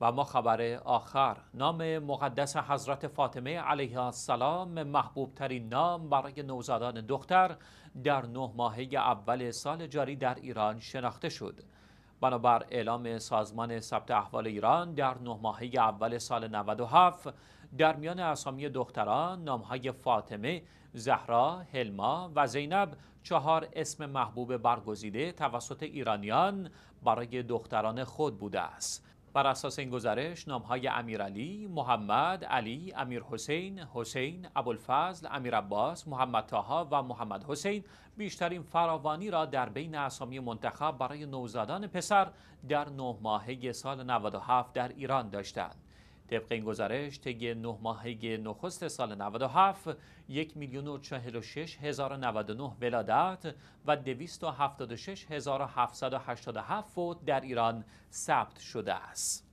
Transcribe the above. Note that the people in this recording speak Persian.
و ما خبر آخر نام مقدس حضرت فاطمه علیه السلام محبوب ترین نام برای نوزادان دختر در نه ماهه اول سال جاری در ایران شناخته شد بنابر اعلام سازمان ثبت احوال ایران در نه ماهه اول سال 97 در میان اسامی دختران نامهای فاطمه، زهرا، هلما و زینب چهار اسم محبوب برگزیده توسط ایرانیان برای دختران خود بوده است بر اساس این گزارش نامهای امیرعلی، محمد، علی، امیر حسین، حسین، ابوالفضل، امیر عباس، محمد تاها و محمد حسین بیشترین فراوانی را در بین اسامی منتخب برای نوزادان پسر در نه ماهه سال 97 در ایران داشتند. طبق این گزارش طی نه ماهه نخست سال 97 یک میلیون و چهل هزار و 99 ولادت و 276 هزار و 787 فوت در ایران ثبت شده است.